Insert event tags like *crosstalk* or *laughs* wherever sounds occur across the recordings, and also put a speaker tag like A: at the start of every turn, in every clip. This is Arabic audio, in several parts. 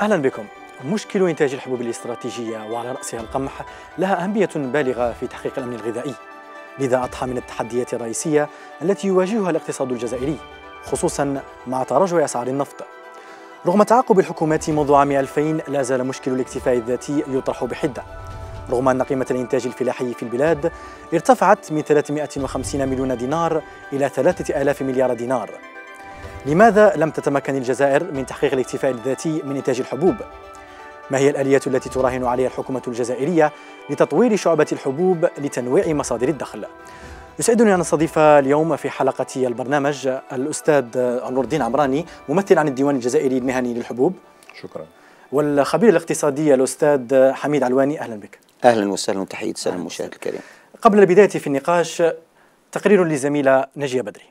A: أهلا بكم مشكل إنتاج الحبوب الاستراتيجية وعلى رأسها القمح لها أهمية بالغة في تحقيق الأمن الغذائي لذا أضحى من التحديات الرئيسية التي يواجهها الاقتصاد الجزائري خصوصا مع تراجع أسعار النفط رغم تعاقب الحكومات منذ عام 2000 لا زال مشكل الاكتفاء الذاتي يطرح بحدة رغم أن قيمة الإنتاج الفلاحي في البلاد ارتفعت من 350 مليون دينار إلى 3000 مليار دينار لماذا لم تتمكن الجزائر من تحقيق الاكتفاء الذاتي من إنتاج الحبوب؟ ما هي الآليات التي تراهن عليها الحكومة الجزائرية لتطوير شعبة الحبوب لتنويع مصادر الدخل؟ يسعدني أن أستضيف اليوم في حلقة البرنامج الأستاذ نور الدين عمراني ممثل عن الديوان الجزائري المهني للحبوب شكرا والخبير الاقتصادي الأستاذ حميد علواني أهلا بك
B: أهلا وسهلا وتحية سلام المشاهد الكريم
A: قبل البداية في النقاش تقرير للزميلة نجية بدري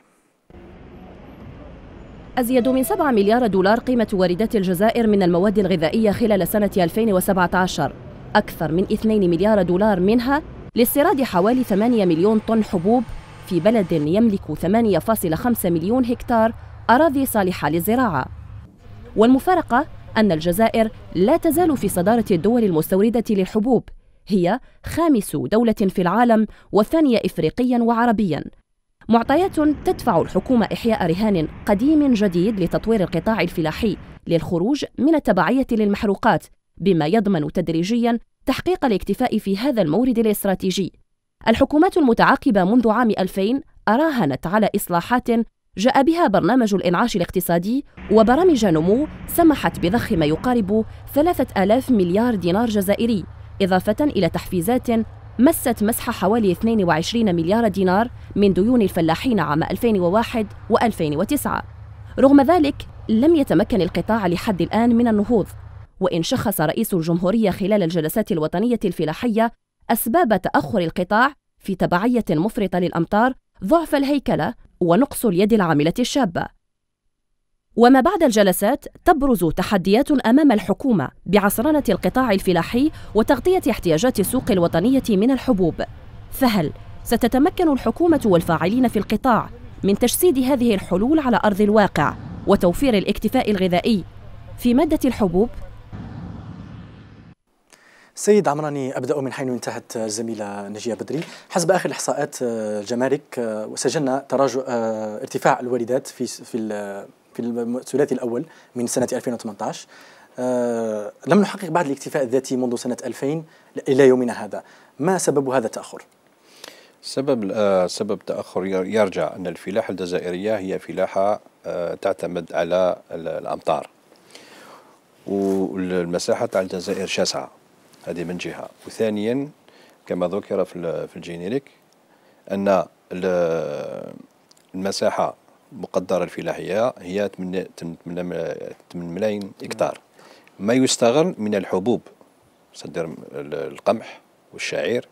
C: أزيد من 7 مليار دولار قيمة واردات الجزائر من المواد الغذائية خلال سنة 2017 أكثر من 2 مليار دولار منها لاستيراد حوالي 8 مليون طن حبوب في بلد يملك 8.5 مليون هكتار أراضي صالحة للزراعة والمفارقة أن الجزائر لا تزال في صدارة الدول المستوردة للحبوب هي خامس دولة في العالم والثانية إفريقيا وعربيا معطيات تدفع الحكومة إحياء رهان قديم جديد لتطوير القطاع الفلاحي للخروج من التبعية للمحروقات بما يضمن تدريجيا تحقيق الاكتفاء في هذا المورد الاستراتيجي الحكومات المتعاقبة منذ عام 2000 راهنت على إصلاحات جاء بها برنامج الإنعاش الاقتصادي وبرامج نمو سمحت بضخ ما يقارب 3000 مليار دينار جزائري إضافة إلى تحفيزات مست مسح حوالي 22 مليار دينار من ديون الفلاحين عام 2001 و2009 رغم ذلك لم يتمكن القطاع لحد الآن من النهوض وإن شخص رئيس الجمهورية خلال الجلسات الوطنية الفلاحية أسباب تأخر القطاع في تبعية مفرطة للأمطار ضعف الهيكلة ونقص اليد العاملة الشابة وما بعد الجلسات تبرز تحديات امام الحكومه بعصرنه القطاع الفلاحي وتغطيه احتياجات السوق الوطنيه من الحبوب فهل ستتمكن الحكومه والفاعلين في القطاع من تجسيد هذه الحلول على ارض الواقع وتوفير الاكتفاء الغذائي في ماده الحبوب سيد
A: عمراني ابدا من حيث انتهت الزميله نجيه بدري حسب اخر احصاءات الجمارك آه، آه، سجلنا تراجع آه، ارتفاع الواردات في في في الثلاثي الأول من سنة 2018 آه، لم نحقق بعد الاكتفاء الذاتي منذ سنة 2000 إلى يومنا هذا
D: ما سبب هذا التأخر؟ سبب آه، سبب تأخر يرجع أن الفلاحة الجزائرية هي فلاحة آه، تعتمد على الأمطار والمساحة تاع الجزائر شاسعة هذه من جهة وثانيا كما ذكر في الجينيريك أن المساحة مقدرة الفلاحية هي 8 ملايين هكتار ما يستغل من الحبوب صدر القمح والشعير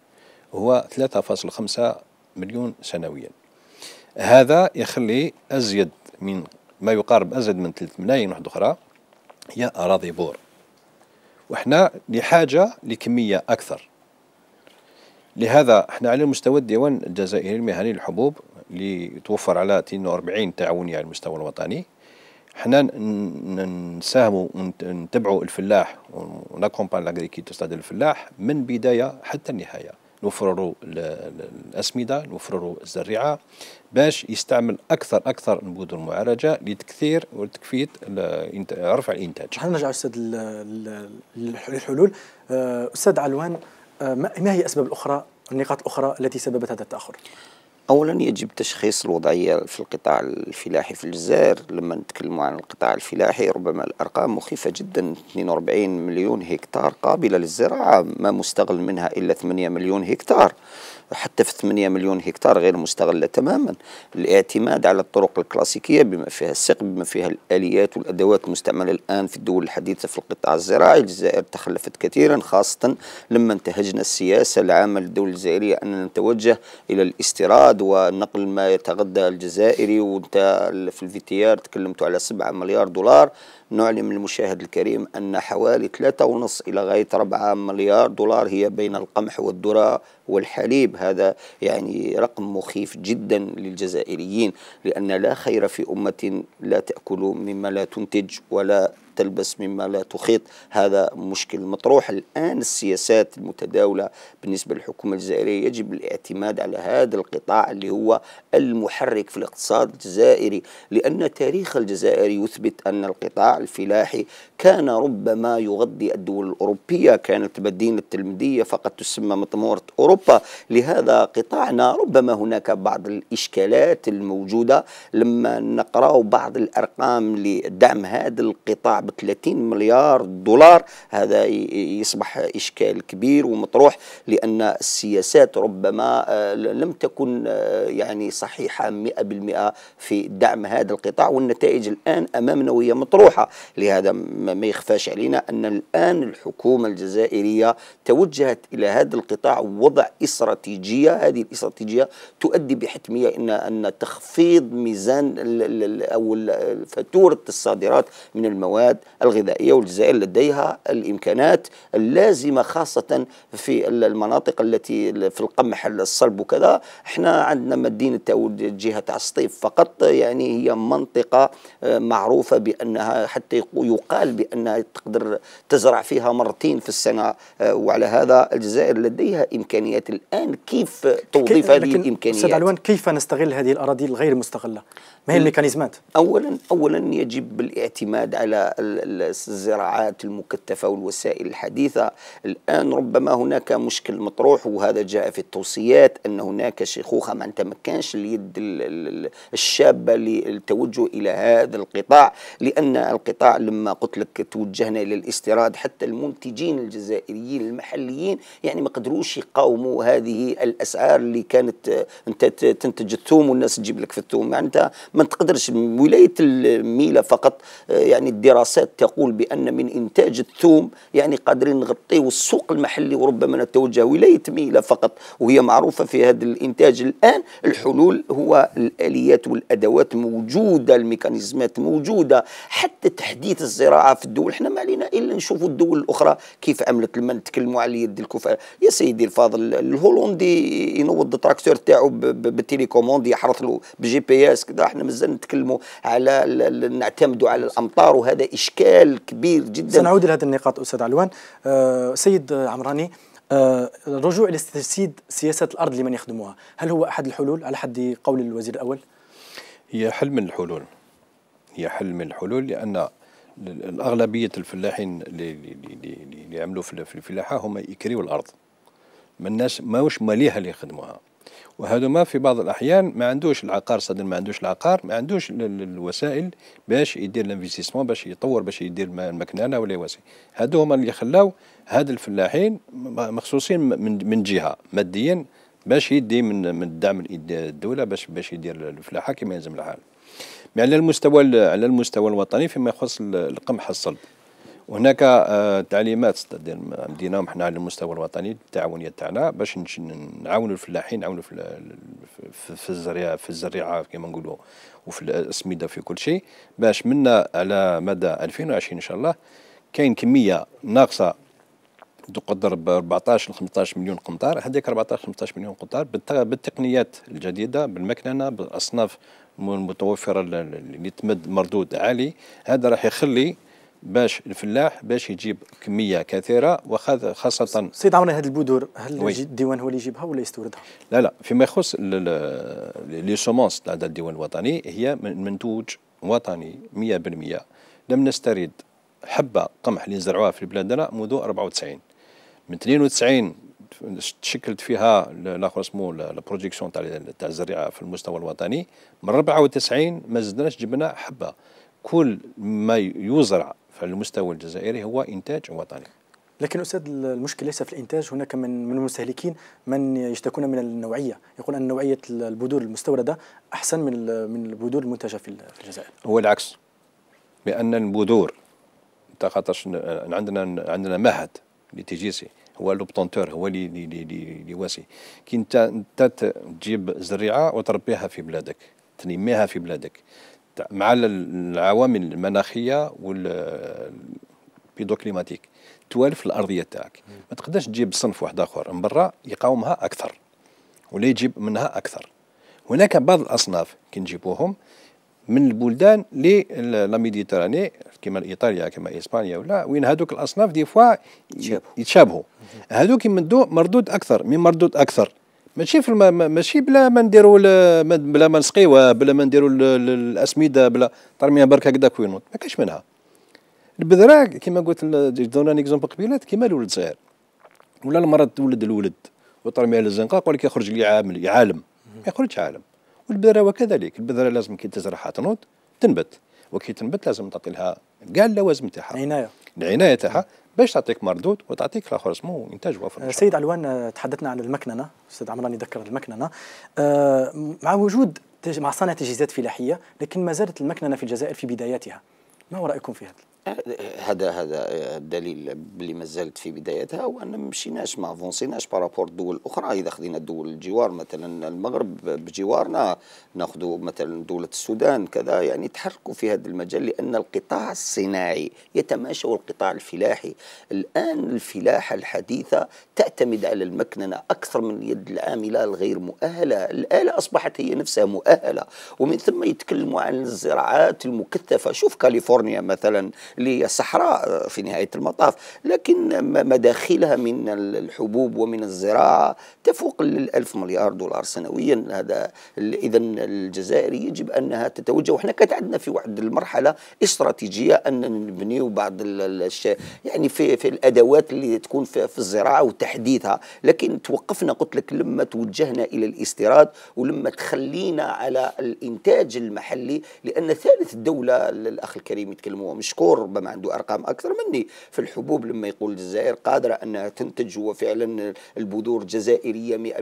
D: هو 3.5 مليون سنويا هذا يخلي أزيد من ما يقارب أزيد من 3 ملايين واحدة أخرى هي أراضي بور وحنا لحاجة لكمية أكثر لهذا احنا على مستوى الديوان الجزائري المهني للحبوب اللي توفر على 42 تعاونية على المستوى الوطني حنا نساهموا ونتبعوا الفلاح ونكومبان لاغريكيتور ستاد الفلاح من بدايه حتى النهايه نوفروا الاسمده نوفروا الزريعه باش يستعمل اكثر اكثر نبوذ المعالجه لتكثير وتكفيه رفع الانتاج. حنا نرجع استاذ للحلول أه، استاذ
A: علوان أه، ما هي الاسباب الاخرى النقاط الاخرى التي سببت هذا التاخر؟
B: أولا يجب تشخيص الوضعية في القطاع الفلاحي في الجزائر لما نتكلم عن القطاع الفلاحي ربما الأرقام مخيفة جدا 42 مليون هكتار قابلة للزراعة ما مستغل منها إلا 8 مليون هكتار حتى في 8 مليون هكتار غير مستغلة تماما الاعتماد على الطرق الكلاسيكية بما فيها السقي بما فيها الآليات والأدوات المستعملة الآن في الدول الحديثة في القطاع الزراعي الجزائر تخلفت كثيرا خاصة لما انتهجنا السياسة العامة للدولة الجزائرية أننا نتوجه إلى الاستيراد ونقل ما يتغذى الجزائري وانت في الفي تكلمت على 7 مليار دولار نعلم المشاهد الكريم أن حوالي 3.5 إلى غاية 4 مليار دولار هي بين القمح والذرة والحليب هذا يعني رقم مخيف جدا للجزائريين لأن لا خير في أمة لا تأكل مما لا تنتج ولا تلبس مما لا تخيط هذا مشكل مطروح الآن السياسات المتداولة بالنسبة للحكومة الجزائرية يجب الاعتماد على هذا القطاع اللي هو المحرك في الاقتصاد الجزائري لأن تاريخ الجزائر يثبت أن القطاع الفلاحي كان ربما يغذي الدول الأوروبية كانت مدينة تلمدية فقط تسمى مطمورة أوروبا لهذا قطاعنا ربما هناك بعض الإشكالات الموجودة لما نقرأ بعض الأرقام لدعم هذا القطاع ب 30 مليار دولار هذا يصبح إشكال كبير ومطروح لأن السياسات ربما آه، لم تكن آه، يعني صحيحة 100% في دعم هذا القطاع والنتائج الآن أمامنا وهي مطروحة لهذا ما يخفاش علينا أن الآن الحكومة الجزائرية توجهت إلى هذا القطاع وضع استراتيجية هذه الاستراتيجية تؤدي بحتمية إن أن تخفيض ميزان أو فاتورة الصادرات من المواد المواد الغذائية والجزائر لديها الإمكانات اللازمة خاصة في المناطق التي في القمح الصلب وكذا احنا عندنا مدينة أو جهة الصيف فقط يعني هي منطقة آه، معروفة بأنها حتى يقال بأنها تقدر تزرع فيها مرتين في السنة آه، وعلى هذا الجزائر لديها إمكانيات الآن كيف توظيف هذه الإمكانيات أستاذ علوان
A: كيف نستغل
B: هذه الأراضي الغير مستغلة ما هي الميكانيزمات أولا أولا يجب الاعتماد على الزراعات المكتفة والوسائل الحديثة الآن ربما هناك مشكل مطروح وهذا جاء في التوصيات أن هناك شيخوخة ما تمكنش اليد الشابة للتوجه إلى هذا القطاع لأن القطاع لما قلت لك توجهنا إلى الاستيراد حتى المنتجين الجزائريين المحليين يعني ما قدروش يقاوموا هذه الأسعار اللي كانت أنت تنتج الثوم والناس تجيب لك في الثوم يعني أنت ما تقدرش ولاية الميلة فقط يعني الدراسة دراسات تقول بأن من إنتاج الثوم يعني قادرين نغطيه السوق المحلي وربما نتوجه ولاية ميلة فقط وهي معروفة في هذا الإنتاج الآن الحلول هو الآليات والأدوات موجودة الميكانيزمات موجودة حتى تحديث الزراعة في الدول احنا ما علينا إلا نشوفوا الدول الأخرى كيف عملت لما نتكلموا على يد الكفاء يا سيدي الفاضل الهولندي ينوض التراكتور تاعو بالتيليكوموند يحرث له بجي بي اس كذا احنا مازال نتكلموا على نعتمدوا على الأمطار وهذا اشكال كبير جدا سنعود الى
A: هذه النقاط استاذ علوان أه سيد عمراني أه الرجوع الى تجسيد سياسه الارض لمن يخدمها هل هو احد الحلول على حد قول
D: الوزير الاول هي حل من الحلول هي حل من الحلول لان الأغلبية الفلاحين اللي يعملوا في الفلاحة هم يكريوا الأرض ما الناس ماهوش ماليها اللي يخدموها وهذوما في بعض الاحيان ما عندوش العقار صدر ما عندوش العقار ما عندوش الوسائل باش يدير الانفستيسمون باش يطور باش يدير المكنانه ولا يواسي هذو هما اللي خلاو هاد الفلاحين مخصوصين من, من جهه ماديا باش يدي من من الدعم الدوله باش باش يدير الفلاحه كما يلزم الحال. على المستوى على المستوى الوطني فيما يخص القمح الصلب وهناك آه، تعليمات ديال المدينه وحنا على المستوى الوطني التعاونيه تاعنا باش نعاونوا الفلاحين نعاونوا في الزريعه في الزريعه كما نقولوا وفي الاسمده في كل شيء باش منا على مدى 2020 ان شاء الله كاين كميه ناقصه تقدر ب 14 ل 15 مليون قنطار هذيك 14 15 مليون قنطار بالتقنيات الجديده بالمكننه بالاصناف المتوفره اللي تمد مردود عالي هذا راح يخلي باش الفلاح باش يجيب كميه كثيره وخاصه سيد عمران هذه البذور هل الديوان هو اللي يجيبها ولا يستوردها؟ لا لا فيما يخص لي سومونس تاع الديوان الوطني هي من منتوج وطني 100% لم نسترد حبه قمح اللي نزرعوها في بلادنا منذ 94 من 92 تشكلت فيها الاخر اسمه البروجيكسيون تاع تاع الزريعه في المستوى الوطني من 94 ما زدناش جبنا حبه كل ما يزرع فالمستوى المستوى الجزائري هو إنتاج وطني لكن استاذ المشكل ليس في الانتاج
A: هناك من من المستهلكين من يشتكون من النوعيه يقول ان نوعيه البذور المستورده احسن من من البذور المنتجه في
D: الجزائر هو العكس بان البذور خاطرش عندنا عندنا معهد لي تي جي سي هو لو بطونتور هو اللي اللي واسي كي انت انت تجيب زريعه وتربيها في بلادك تنميها في بلادك مع العوامل المناخيه والبيدو كليماتيك توالف الارضيه تاعك ما تقدرش تجيب صنف واحد اخر من برا يقاومها اكثر ولا يجيب منها اكثر هناك بعض الاصناف كي نجيبوهم من البلدان لي لا ميديتراني كيما ايطاليا كيما اسبانيا ولا وين هذوك الاصناف دي فوا يتشابهوا هذوك يمدوا مردود اكثر من مردود اكثر ماشي في الم... ماشي بلا ما نديروا بلا ما نسقيوها بلا ما نديروا الاسمده بلا ترميها برك هكذا وينوض ما كاينش منها البذره كما قلت دونا اكزومبل قبيلات كما الولد صغير ولا المرض تولد الولد وترميها للزنقه يقول لك يخرج لي عامل عالم ما يخرج عالم والبذره وكذلك البذره لازم كي تزرعها تنوض تنبت وكي تنبت لازم تعطي لها كاع اللوازم تاعها العنايه العنايه تاعها باش تعطيك مردود وتعطيك لاخرسمون انتاج وفر
A: سيد علوان آه، تحدثنا عن المكننه استاذ عمران يذكر المكننه آه، مع وجود مع صنع تجهيزات فلاحيه لكن ما زالت المكننه في الجزائر في بداياتها ما هو رايكم في هذا
B: هذا هذا الدليل اللي ما زالت في بدايتها هو ان ما مشيناش ما افونسيناش بارابور دول اخرى اذا خذينا دول الجوار مثلا المغرب بجوارنا ناخذ مثلا دوله السودان كذا يعني تحركوا في هذا المجال لان القطاع الصناعي يتماشى والقطاع الفلاحي الان الفلاحه الحديثه تعتمد على المكننه اكثر من اليد العامله الغير مؤهله الاله اصبحت هي نفسها مؤهله ومن ثم يتكلموا عن الزراعات المكثفه شوف كاليفورنيا مثلا للصحراء في نهاية المطاف لكن مداخلها من الحبوب ومن الزراعة تفوق الألف مليار دولار سنويا هذا إذا الجزائر يجب أنها تتوجه وحنا كانت عندنا في واحد المرحلة استراتيجية أن نبنيو بعض يعني في, في الأدوات اللي تكون في, في الزراعة وتحديثها لكن توقفنا قلت لك لما توجهنا إلى الاستيراد ولما تخلينا على الإنتاج المحلي لأن ثالث الدولة الأخ الكريم يتكلموا مشكور ربما عنده أرقام أكثر مني في الحبوب لما يقول الجزائر قادرة أنها تنتج هو فعلا البذور جزائرية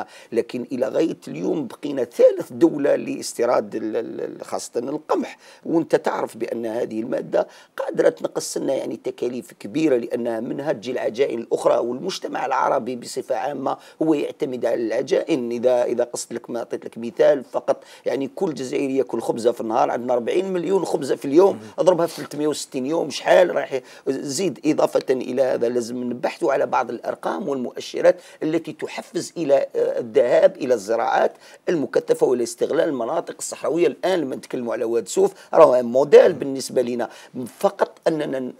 B: 100% لكن إلى غاية اليوم بقينا ثالث دولة لاستيراد خاصة القمح وانت تعرف بأن هذه المادة قادرة تنقص لنا يعني تكاليف كبيرة لأنها منها تجي العجائن الأخرى والمجتمع العربي بصفة عامة هو يعتمد على العجائن إذا إذا قصت لك ما أعطيت لك مثال فقط يعني كل جزائري ياكل خبزة في النهار عندنا 40 مليون خبزة في اليوم أضربها في 360 60 يوم شحال راح زيد إضافة إلى هذا لازم نبحثوا على بعض الأرقام والمؤشرات التي تحفز إلى آه، الذهاب إلى الزراعات المكثفة والاستغلال المناطق الصحراوية الآن لما نتكلموا على واد سوف راه موديل بالنسبة لنا فقط اننا آه،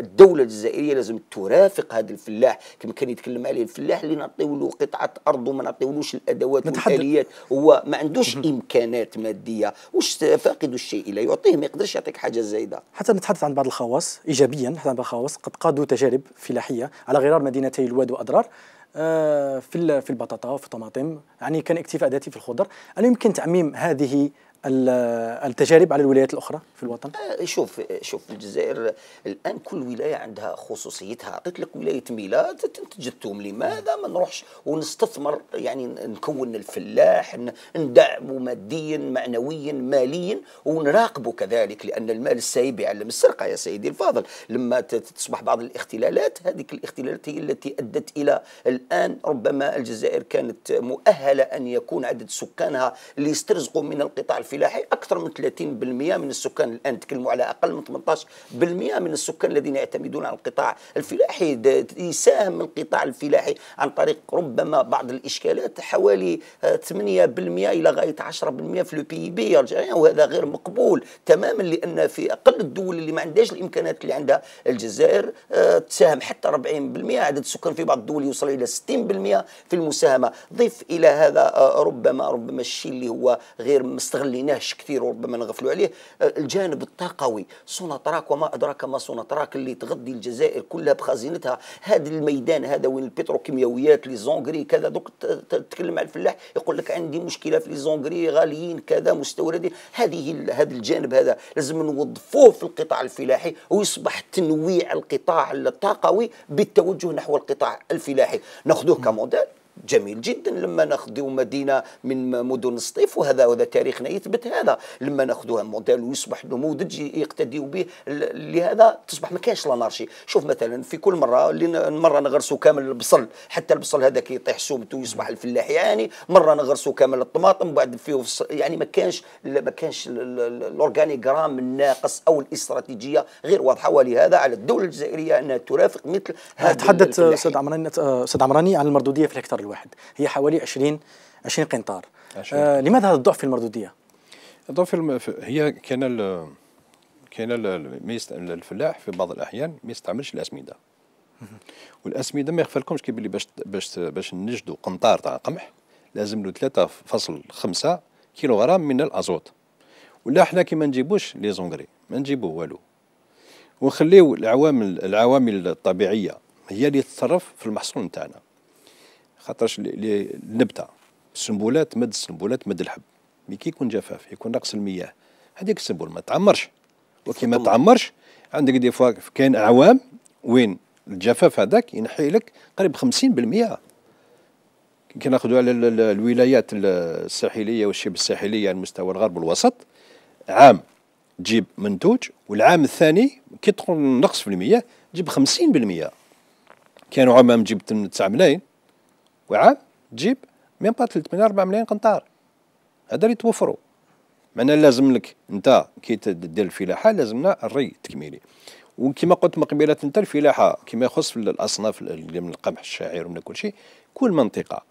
B: الدوله الجزائريه لازم ترافق هذا الفلاح كما كان يتكلم عليه الفلاح اللي نعطيو له قطعه ارض وما نعطيولوش الادوات والاليات هو ما عندوش امكانات ماديه واش فاقد الشيء لا يعطيه ما يقدرش يعطيك حاجه زايده
A: حتى نتحدث عن بعض الخواص ايجابيا حتى عن بعض الخواص قد قادوا تجارب فلاحيه على غرار مدينتي الواد واضرار آه، في في البطاطا وفي الطماطم يعني كان اكتفاء ذاتي في الخضر هل يمكن تعميم هذه التجارب على الولايات الاخرى
B: في الوطن؟ آه، شوف شوف الجزائر الان كل ولايه عندها خصوصيتها، عطيت لك ولايه ميلاد تنتج الثوم، لماذا ما نروحش ونستثمر يعني نكون الفلاح ندعمه ماديا معنويا ماليا ونراقبه كذلك لان المال السايب يعلم السرقه يا سيدي الفاضل، لما تصبح بعض الاختلالات هذه الاختلالات هي التي ادت الى الان ربما الجزائر كانت مؤهله ان يكون عدد سكانها اللي يسترزقوا من القطاع الفلاحي أكثر من 30% من السكان الآن نتكلموا على أقل من 18% من السكان الذين يعتمدون على القطاع الفلاحي يساهم القطاع الفلاحي عن طريق ربما بعض الإشكالات حوالي 8% آه، إلى غاية 10% في لو بي بي وهذا غير مقبول تماما لأن في أقل الدول اللي ما عندهاش الإمكانات اللي عندها الجزائر آه، تساهم حتى 40% عدد السكان في بعض الدول يوصل إلى 60% في المساهمة ضف إلى هذا آه، ربما ربما الشيء اللي هو غير مستغل ناهش كثير وربما نغفلوا عليه آه، الجانب الطاقوي تراك وما أدراك ما تراك اللي تغذي الجزائر كلها بخزينتها هذا الميدان هذا وين البتروكيماويات لي زونغري كذا دوك تتكلم على الفلاح يقول لك عندي مشكلة في لي زونغري غاليين كذا مستوردين هذه هذا الجانب هذا لازم نوظفوه في القطاع الفلاحي ويصبح تنويع القطاع الطاقوي بالتوجه نحو القطاع الفلاحي ناخذوه كموديل جميل جدا لما ناخذ مدينه من مدن الصيف وهذا وهذا تاريخنا يثبت هذا لما ناخذوها موديل ويصبح نموذج يقتديوا به لهذا تصبح ما كانش لانارشي شوف مثلا في كل مره مره نغرسوا كامل البصل حتى البصل هذا كيطيح سومته ويصبح الفلاح يعني مره نغرسوا كامل الطماطم بعد فيه يعني ما كانش ما كانش الاورغانيغرام الناقص او الاستراتيجيه غير واضحه ولهذا على الدوله الجزائريه انها ترافق مثل هذا تحدث استاذ
A: عمراني استاذ عمراني عن المردوديه في الهكتار الواحد الواحد هي حوالي 20 20 قنطار آه لماذا هذا الضعف في المردوديه؟
D: الضعف هي كان ال كان الفلاح في بعض الاحيان ما يستعملش الاسمده والاسمده ما يخفلكمش كي باش باش باش نجدوا قنطار تاع قمح لازم له 3.5 كيلوغرام من الازوت ولا احنا كي ما نجيبوش لي زونغري ما نجيبو والو ونخليو العوامل العوامل الطبيعيه هي اللي تتصرف في المحصول نتاعنا خاطرش النبته السنبولات مد السنبولات مد الحب مي كي يكون جفاف يكون نقص المياه هذيك السنبول ما تعمرش وكي ما تعمرش عندك دي فوا كاين اعوام وين الجفاف هذاك ينحي لك قريب 50% كي ناخذوا على الولايات الساحليه والشبه الساحليه على مستوى الغرب والوسط عام تجيب منتوج والعام الثاني كي تقول نقص في المياه تجيب 50% كانوا عام جبت 9 ملايين وعاد تجيب ميم با 3 من 4 ملايين قنطار هذا اللي توفروا معنا لازم لك انت كي تدير الفلاحه لازمنا الري التكميلي وكما قلت مقبله انت الفلاحه كما يخص الاصناف من القمح الشعير ومن كل شيء كل منطقه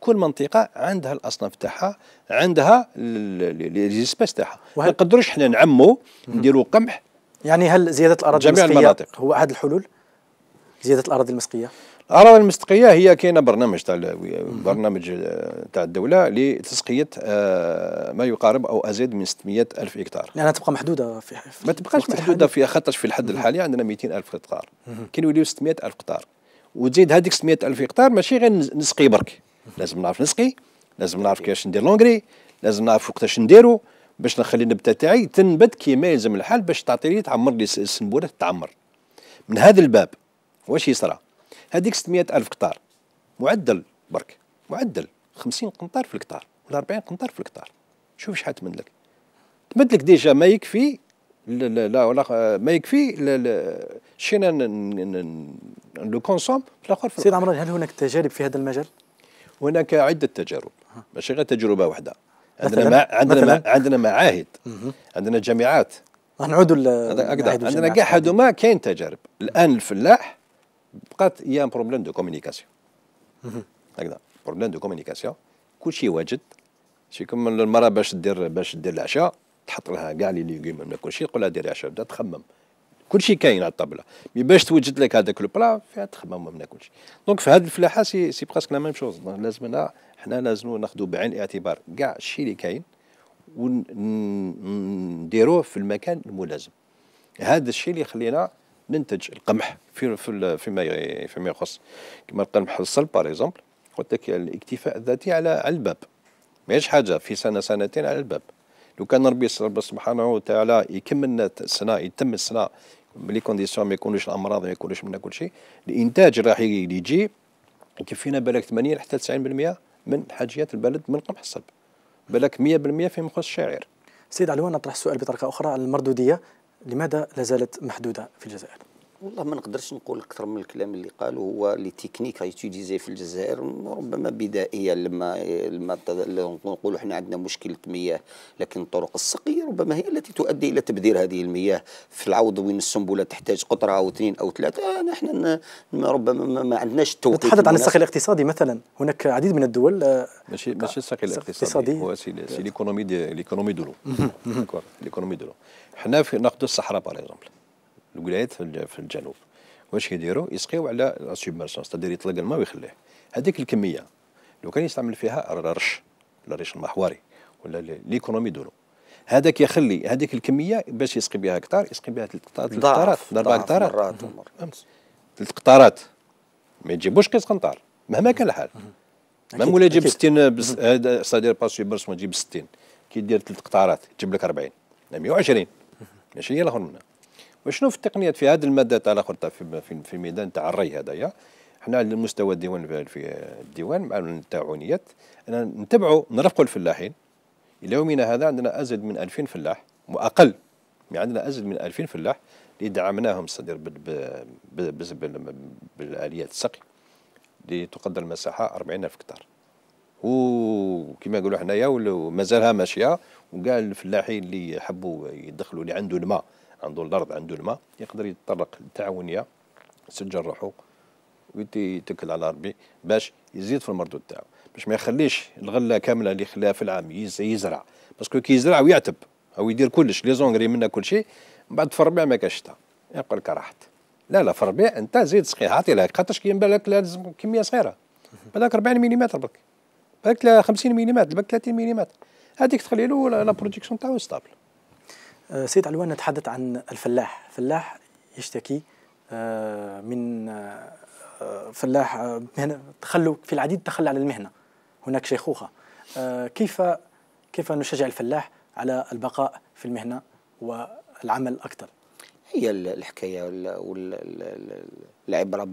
D: كل منطقه عندها الاصناف تاعها عندها ليزيسباس تاعها ما نقدروش حنا نعموا نديروا قمح يعني هل زياده الاراضي المسقيه هو احد الحلول زياده الاراضي المسقيه الاراضي المستقيه هي كاين برنامج تاع برنامج آه، تاع الدوله لتسقيه آه، ما يقارب او ازيد من 600 الف هكتار
A: لانها تبقى محدوده في,
D: ما تبقاش محدوده في خاطرش في الحد الحالي عندنا 200 الف هكتار كي نوليو 600 الف هكتار وتزيد هذيك 600 الف هكتار ماشي غير نسقي برك لازم نعرف نسقي لازم نعرف كيفاش ندير لونغري لازم نعرف وقتاش نديرو باش نخلي النبته تاعي تنبت كيما يلزم الحال باش تعطي لي تعمر لي السنبوله تعمر من هذا الباب واش يصرى هذيك 600 ألف قطار معدل برك معدل 50 قنطار في القطار ولا 40 قنطار في القطار شوف شحال تمن لك تمد لك ديجا ما يكفي لا لا ولا ما يكفي شينا لو كونسوم في الاخر سيد عمران هل هناك تجارب في هذا المجال؟ هناك عده تجارب ماشي غير تجربه واحده عندنا مع عندنا مع عندنا معاهد عندنا جامعات نعودوا عندنا كاع هذوما كاين تجارب الان الفلاح اوقات هي ان بروبليم دو كومونيكاسيون هكذا بروبليم دو كومونيكاسيون كلشي واجد شي كيما المراه باش دير باش دير العشاء تحط لها كاع لي ليغيم ولا كلشي تقول لها ديري عشاء بدا تخمم كلشي كاين على الطبله مي باش توجد لك هذاك البلا فيها تخمم من كلشي دونك في هذه الفلاحه سي سي بريسك لا ميم شوز لازمنا حنا لازم ناخذوا بعين الاعتبار كاع الشيء اللي كاين ونديروه في المكان الملازم هذا الشيء اللي يخلينا ننتج القمح في فيما فيما يخص كما القمح الصلب باغ اكزومبل قلت لك الاكتفاء الذاتي على على الباب ماهيش حاجه في سنه سنتين على الباب لو كان ربي سبحانه وتعالى يكمل السنه يتم السنه بلي كونديسيون ما يكونوش الامراض ما يكونوش منا كل شيء الانتاج راح يجي يكفينا بالك 80 حتى 90% من حاجيات البلد من القمح الصلب بالك 100% فيما يخص الشعير سيد علوان نطرح السؤال بطريقه اخرى على المردوديه لماذا لا زالت محدودة
A: في الجزائر؟
B: والله ما نقدرش نقول اكثر من الكلام اللي قالوا هو لي تكنيك ايتيليزي في الجزائر ربما بدائيه لما لما نقولوا احنا عندنا مشكله مياه لكن طرق السقي ربما هي التي تؤدي الى تبذير هذه المياه في العوض وين السنبله تحتاج قطره او اثنين او ثلاثه نحن ربما ما عندناش التوقيت نتحدث عن السقي الاقتصادي
A: مثلا هناك العديد من الدول آه،
B: ماشي ماشي آه، السقي الاقتصادي هو سي ليكونومي
D: ليكونومي دو لو *laughs* ليكونومي دو لو حنا في ناخذ الصحراء باغ اكزومبل الولايات في الجنوب واش يديروا يسقيو على السوبمارسونس تدير يطلق الماء ويخليه هذيك الكميه لو كان يستعمل فيها الرش الرش المحوري ولا ليكونومي دولو هذاك يخلي هذيك الكميه باش يسقي بها كتار يسقي بها ثلاث قطارات ثلاث قطارات اربع قطارات ثلاث قطارات ما يجيبوش كيس قنطار مهما كان الحال مام ولا يجيب 60 بس هذا سادير باسيو يجيب 60 كي دير ثلاث قطارات يجيب لك 40 120 ماشي هي الاخر منها وشنو في التقنيات في هذه الماده تاع الاخر في, في الميدان تاع الري هذايا حنا على مستوى الديوان في الديوان مع التعاونيات انا نتبعوا نرفقوا الفلاحين الى يومنا هذا عندنا ازيد من 2000 فلاح واقل يعني عندنا ازيد من 2000 فلاح اللي دعمناهم صدير بالاليات السقي اللي تقدر المساحه 40000 هكتار وكما يقولوا حنايا ومازالها ماشيه وكاع الفلاحين اللي حبوا يدخلوا اللي عنده الماء عنده الارض عنده الماء يقدر يتطرق للتعاونيه يسجل روحه ويتكل على ربي باش يزيد في المردود تاعو باش ما يخليش الغله كامله اللي خلاها في العام يزرع باسكو كي يزرع ويعتب او يدير كلش لي زونغري منها كل شيء من بعد في الربيع ما كاش شتا يقول لك راحت لا لا في الربيع انت زيد سقيها عطي لها خاطرش كي بالك لازم كميه صغيره بالك 40 ملم بالك بالك 50 ملم بالك 30 ملم هذيك تخلي له لا برودكسيون تاعو ستابل آه، سيد علوان نتحدث عن الفلاح فلاح
A: يشتكي آه، من آه، فلاح مهنة تخلو في العديد تخلى على المهنة هناك شيخوخة كيف كيف نشجع الفلاح على البقاء في المهنة والعمل أكثر
B: هي الحكايه والعبره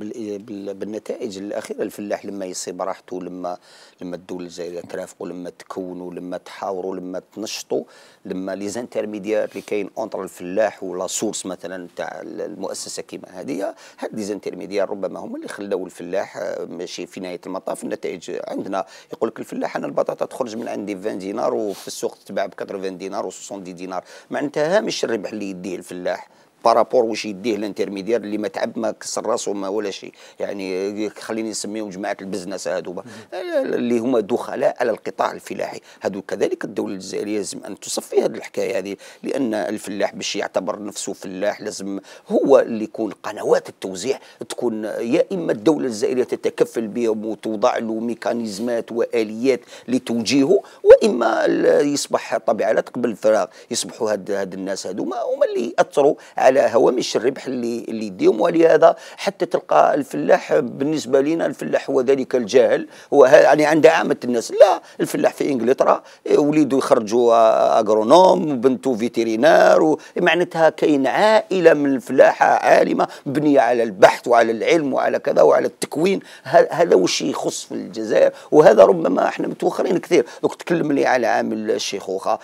B: بالنتائج الاخيره الفلاح لما يصيب راحته لما لما الدول الجزائريه ترافقوا لما تكونوا لما تحاوروا لما تنشطوا لما لي زانترميديار اللي كاين اونتر الفلاح ولا سورس مثلا تاع المؤسسه كيما هذه هاد لي زانترميديار ربما هما اللي خلاو الفلاح آه، ماشي في نهايه المطاف النتائج عندنا يقول لك الفلاح انا البطاطا تخرج من عندي 20 دينار وفي السوق تتباع ب 80 دينار و 70 دينار معناتها هامش الربح اللي يديه الفلاح بارابور واش يديه الانترميدير اللي ما تعب ما كسر راسه ما ولا شيء يعني خليني نسميهم جماعه البزنس هذوما اللي هما دخلاء على القطاع الفلاحي هذو كذلك الدوله الجزائريه لازم ان تصفي هذه الحكايه هذه لان الفلاح باش يعتبر نفسه فلاح لازم هو اللي يكون قنوات التوزيع تكون يا اما الدوله الجزائريه تتكفل بهم وتوضع له ميكانيزمات واليات لتوجيهه واما يصبح طبيعه لا تقبل الفراغ يصبحوا هاد, هاد الناس هذوما هما اللي ياثروا على على هوامش الربح اللي اللي يديهم ولهذا حتى تلقى الفلاح بالنسبه لنا الفلاح هو ذلك الجاهل هو يعني عند عامه الناس لا الفلاح في انجلترا إيه، وليده يخرجوا آه، اغرونوم وبنته فيترينار معناتها كاين عائله من الفلاحه عالمه مبنيه على البحث وعلى العلم وعلى كذا وعلى التكوين هذا وش يخص في الجزائر وهذا ربما احنا متوخرين كثير دوك تكلم لي على عامل الشيخوخه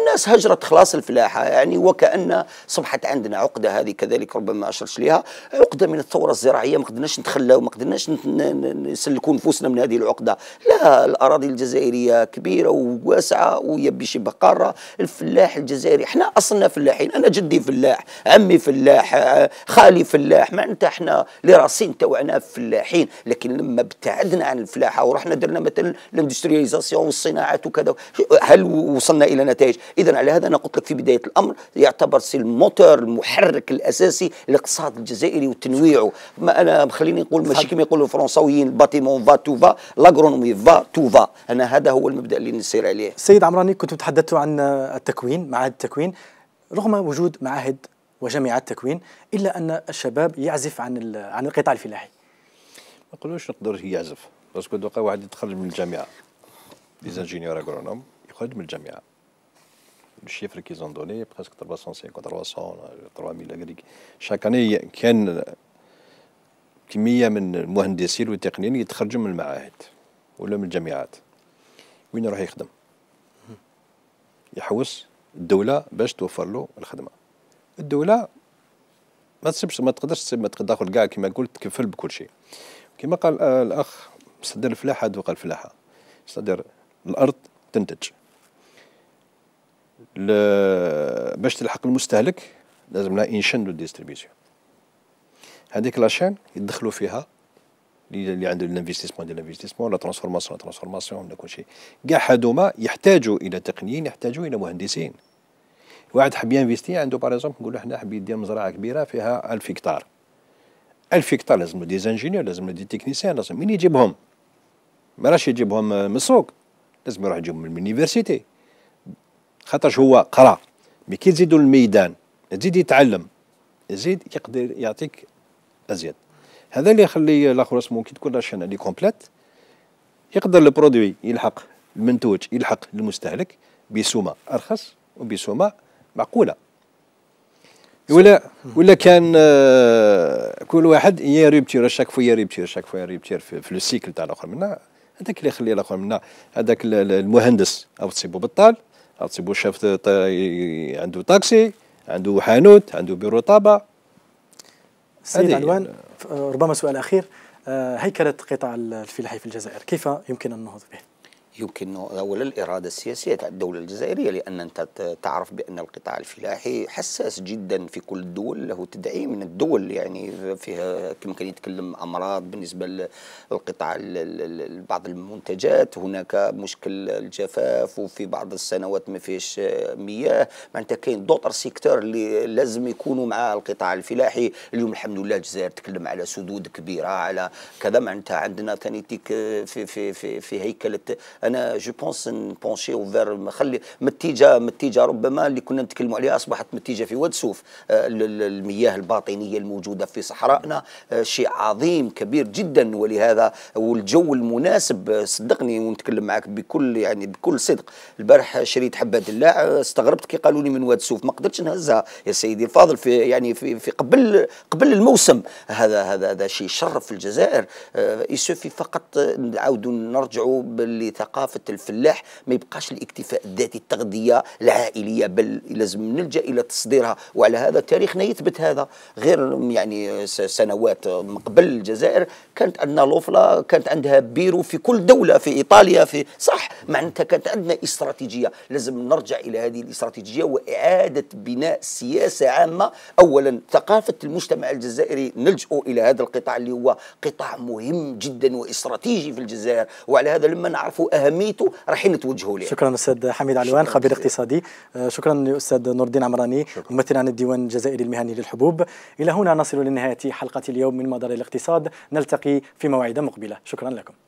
B: الناس هجرت خلاص الفلاحه يعني وكان صبحت عندنا عقد العقده هذه كذلك ربما ما اشرت ليها عقده من الثوره الزراعيه ما قدرناش نتخلاو ما قدرناش نسلكوا نفوسنا من هذه العقده لا الاراضي الجزائريه كبيره وواسعه وهي شبه قاره الفلاح الجزائري احنا اصلنا فلاحين انا جدي فلاح عمي فلاح خالي فلاح معناتها احنا لراسين توعنا فلاحين لكن لما ابتعدنا عن الفلاحه ورحنا درنا مثلا الاندسترياليزاسيون والصناعات وكذا هل وصلنا الى نتائج اذا على هذا انا قلت لك في بدايه الامر يعتبر سي الموتور المح المحرك الاساسي للاقتصاد الجزائري وتنويعه ما انا خليني نقول ماشي كما يقولوا الفرنساويين باتيمون فا تو فا لاغرونومي فا تو فا انا هذا هو المبدا اللي نسير عليه
A: سيد عمراني كنتم تحدثتوا عن التكوين معهد التكوين رغم وجود معاهد وجامعات تكوين الا ان الشباب يعزف عن عن القطاع الفلاحي
D: ما نقولوش نقدر يعزف باسكو دوكا واحد يتخرج من الجامعه ديزانجينيور اغرونوم يخرج من الجامعه الشيفر كي زون دوني donné, 350, 300, 3000 هكذيك شاك اني كان كميه من المهندسين والتقنيين يتخرجوا من المعاهد ولا من الجامعات وين يروح يخدم يحوس الدوله باش توفر له الخدمه الدوله ما تسيبش ما تقدرش تسيب ما تقدر تاخذ كاع كما قلت تكفل بكل شيء كما قال الاخ مصدر الفلاحه دوق الفلاحه مصدر الارض تنتج باش تلحق المستهلك لازم لها انشين دو ديستريبيسيون هذيك لاشين يدخلوا فيها اللي عنده الانفستيسمون ديال الانفستيسمون لا ترانسفورماسيون لا ترانسفورماسيون ولا كلشي كاع هادوما يحتاجوا الى تقنيين يحتاجوا الى مهندسين واحد حب ينفستي عنده باغ اكزومبل نقول حنا حبي يدير مزرعه كبيره فيها 1000 هكتار 1000 هكتار لازم له دي زانجينيور لازم له دي تكنيسيان لازم مين يجيبهم ما راش يجيبهم من السوق لازم يروح يجيبهم من اليونيفرسيتي خاطرش هو قرا مي كي تزيدو الميدان تزيد يتعلم يزيد يقدر يعطيك ازيد هذا اللي يخلي الاخر اسمه كي تكون لاشين اللي كومبليت يقدر البرودوي يلحق المنتوج يلحق المستهلك بسومه ارخص وبسومه معقوله ولا ولا كان آه، كل واحد يريبتير شاك فوا يريبتير شاك فوا يريبتير في, في السيكل تاع الاخر منا هذاك اللي يخلي الاخر منا هذاك المهندس او تصيبو بطال سي شاف عنده طاكسي عنده حانوت عنده بيرو طابه
B: سيد علوان
A: ربما سؤال اخير آه، هيكله قطاع الفلاحي في الجزائر
B: كيف يمكن النهوض به؟ يمكن أولا الإرادة السياسية تاع الدولة الجزائرية لأن أنت تعرف بأن القطاع الفلاحي حساس جدا في كل الدول له تدعيم من الدول يعني فيها كما كان يتكلم أمراض بالنسبة للقطاع بعض المنتجات هناك مشكل الجفاف وفي بعض السنوات ما فيش مياه معناتها كاين دوطر سيكتور اللي لازم يكونوا مع القطاع الفلاحي اليوم الحمد لله الجزائر تكلم على سدود كبيرة على كذا معناتها عندنا ثاني في في في, في هيكلة انا جو بونس نبونشي اوفر خلي متيجه متيجه ربما اللي كنا نتكلموا عليها اصبحت متيجه في واد سوف آه، المياه الباطنيه الموجوده في صحرائنا آه، شيء عظيم كبير جدا ولهذا والجو المناسب آه، صدقني ونتكلم معك بكل يعني بكل صدق البارح شريت حبه دلاع استغربت كي قالوا لي من واد سوف ما قدرتش نهزها يا سيدي الفاضل في يعني في, في قبل قبل الموسم هذا هذا هذا شيء شرف في الجزائر يسوفي فقط نعاودوا نرجعوا باللي ثقافه الفلاح ما يبقاش الاكتفاء الذاتي التغذيه العائليه بل لازم نلجا الى تصديرها وعلى هذا تاريخنا يثبت هذا غير يعني سنوات من قبل الجزائر كانت عندنا لوفلا كانت عندها بيرو في كل دوله في ايطاليا في صح معناتها كانت عندنا استراتيجيه لازم نرجع الى هذه الاستراتيجيه واعاده بناء سياسه عامه اولا ثقافه المجتمع الجزائري نلجا الى هذا القطاع اللي هو قطاع مهم جدا واستراتيجي في الجزائر وعلى هذا لما نعرفوا واهميته رايحين نتوجهوا ليه
A: شكرا استاذ حميد علوان خبير اقتصادي آه، شكرا للاستاذ نور الدين عمراني ممثل عن الديوان الجزائري المهني للحبوب الى هنا نصل لنهايه حلقه اليوم من مدار الاقتصاد نلتقي في موعد مقبله شكرا لكم